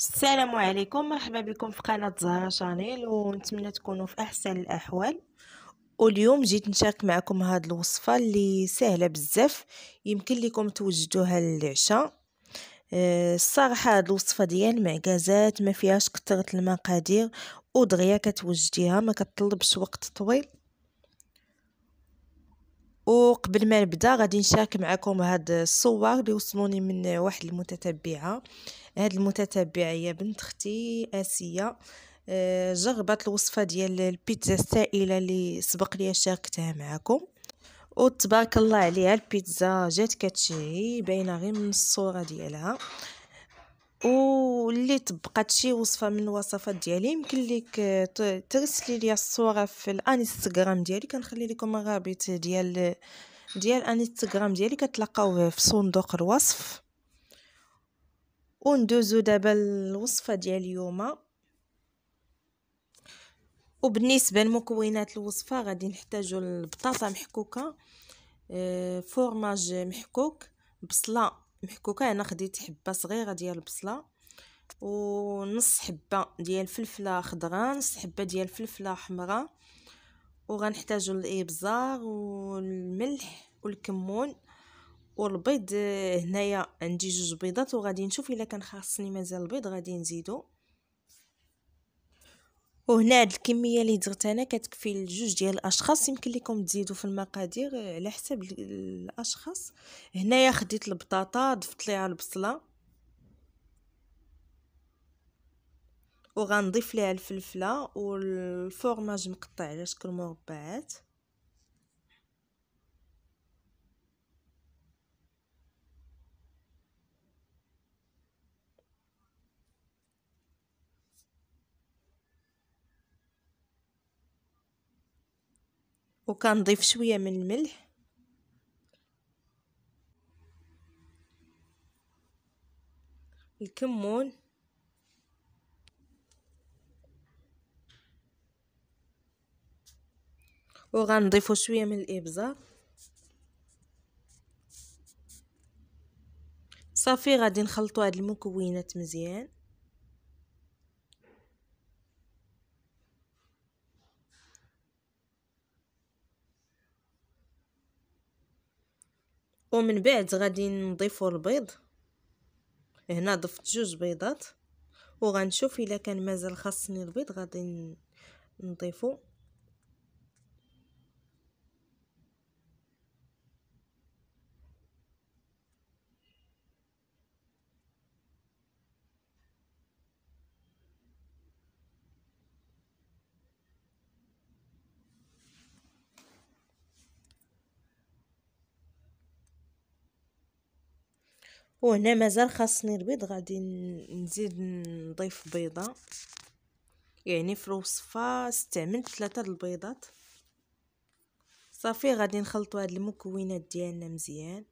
السلام عليكم مرحبا بكم في قناة زهرة شانيل ونتمنى تكونوا في أحسن الأحوال واليوم جيت نشارك معكم هاد الوصفة اللي سهلة بزاف يمكن لكم توجدوها للعشاء أه الصراحة هاد الوصفة ديال معكازات ما فيهاش كثرة المقادير ودغيا كتوجديها ما كتطلبش وقت طويل وقبل ما نبدا غادي نشارك معكم هاد الصور اللي وصلوني من واحد المتتبعه هاد المتتبعه هي بنت اختي اسيه آه، جربت الوصفه ديال البيتزا السائله اللي سبق لي شاركتها معكم وتبارك الله عليها البيتزا جات كتشهي باينه غير من الصوره ديالها واللي طبقات شي وصفه من الوصفات ديالي يمكن ليك ترسلي لي الصوره في الانستغرام ديالي كنخلي لكم الرابط ديال ديال الانستغرام ديالي كتلقاوه في صندوق الوصف وندوزو دابا الوصفه ديال اليوم وبالنسبه لمكونات الوصفه غادي نحتاجو البطاطا محكوكه آه، فورماج محكوك بصله محكوكه هنا خديت حبه صغيره ديال البصله ونص حبه ديال الفلفله خضراء نص حبه ديال الفلفله حمراء وغنحتاجوا الابزار والملح والكمون والبيض هنايا عندي جوج بيضات وغادي نشوف الا كان خاصني مازال البيض غادي نزيدو وهنا هاد الكميه اللي درت انا كتكفي لجوج ديال الاشخاص يمكن لكم تزيدوا في المقادير آه، على حسب الاشخاص هنايا خديت البطاطا ضفت ليها البصله وغنضيف ليها الفلفله والفورماج مقطع على شكل مربعات وكنضيف شويه من الملح الكمون وغنضيفو شويه من الابزار صافي غادي نخلطو هاد المكونات مزيان ومن بعد غادي نضيفو البيض هنا ضفت جوج بيضات وغنشوف الا كان مازال خاصني البيض غادي نضيفو وهنا مازال خاصني البيض غادي نزيد نضيف بيضه يعني في الوصفه استعملت ثلاثه البيضات صافي غادي نخلطوا هاد المكونات ديالنا مزيان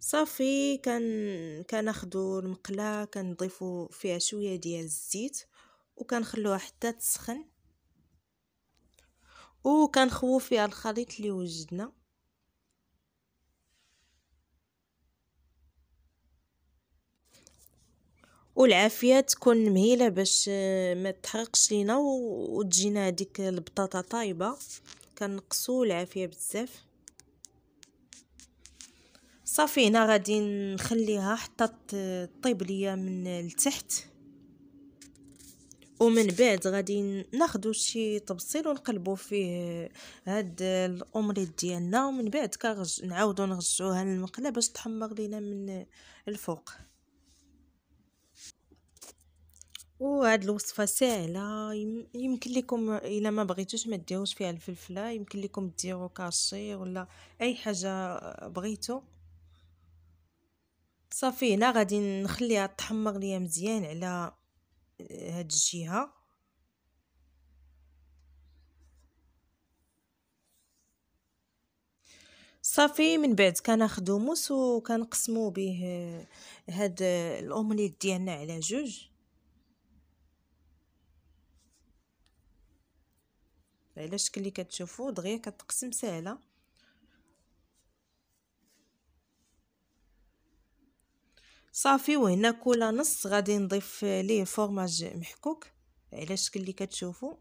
صافي كان كناخذوا المقله كنضيفوا فيها شويه ديال الزيت وكنخلوها حتى تسخن وكنخويو فيها الخليط اللي وجدنا والعافيه تكون مهيله باش ما تحرقش لينا وتجينا هذيك البطاطا طايبه كنقصوا العافيه بزاف صافي هنا غادي نخليها حتى طيب ليا من التحت ومن بعد غادي ناخذ شي تبصيل ونقلبوا فيه هاد الاومليت ديالنا ومن بعد كنعاودوا نعاودو نرجعوها للمقله باش تحمر لينا من الفوق وهاد الوصفه ساهله يمكن لكم الا ما بغيتوش ما ديروش فيها الفلفله يمكن لكم ديروا كاشي ولا اي حاجه بغيتو صافي هنا غادي نخليها تحمر ليا مزيان على هاد الجهه صافي من بعد كناخدو موس وكنقسمو به هاد الاومليت ديالنا على جوج على الشكل اللي كتشوفوا دغيا كتقسم ساهله صافي وهنا كولا نص غادي نضيف ليه الفرماج محكوك على الشكل اللي كتشوفوا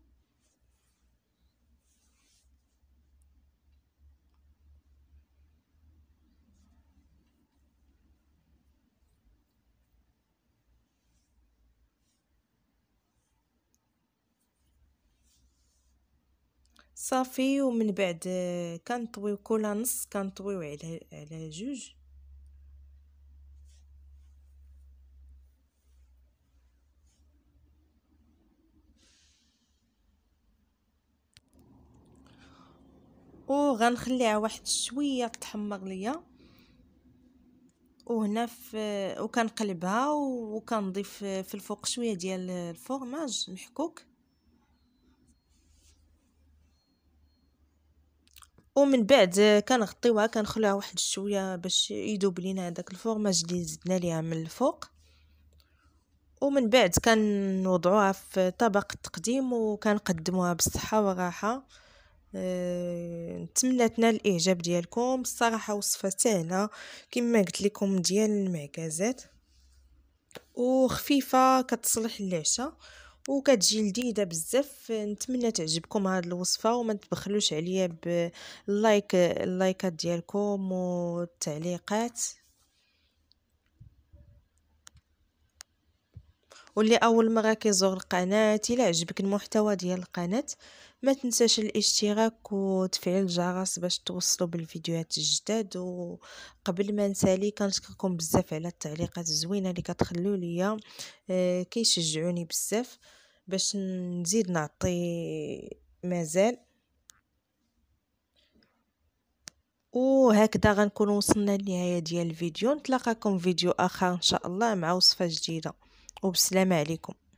صافي ومن بعد كنطويو كولا نص كنطويو على على جوج وغنخليها واحد شويه تحمر ليا وهنا في وكنقلبها وكنضيف في الفوق شويه ديال الفرماج محكوك ومن بعد كنغطيوها كنخلوها واحد شويه باش يذوب لينا هذاك الفرماج اللي زدنا ليها من الفوق ومن بعد كنوضعوها في طبق التقديم وكنقدموها بالصحه والراحه آه، نتمنى تنال الاعجاب ديالكم الصراحه وصفه سهله كما قلت لكم ديال المعكازات وخفيفه كتصلح للعشاء وكتجي لذيذه بزاف نتمنى تعجبكم هاد الوصفه وما تبخلوش عليا باللايك اللايكات ديالكم والتعليقات واللي اول مره كيزور القناه الا عجبك المحتوى ديال القناه ما تنساش الاشتراك وتفعيل الجرس باش توصلوا بالفيديوهات الجداد وقبل ما نسالي كنشكركم بزاف على التعليقات الزوينه اللي كتخلوا ليا آه، كيشجعوني بزاف باش نزيد نعطي مازال وهكذا غنكون وصلنا للنهايه ديال الفيديو نتلاقاكم فيديو اخر ان شاء الله مع وصفه جديده وبسلامه عليكم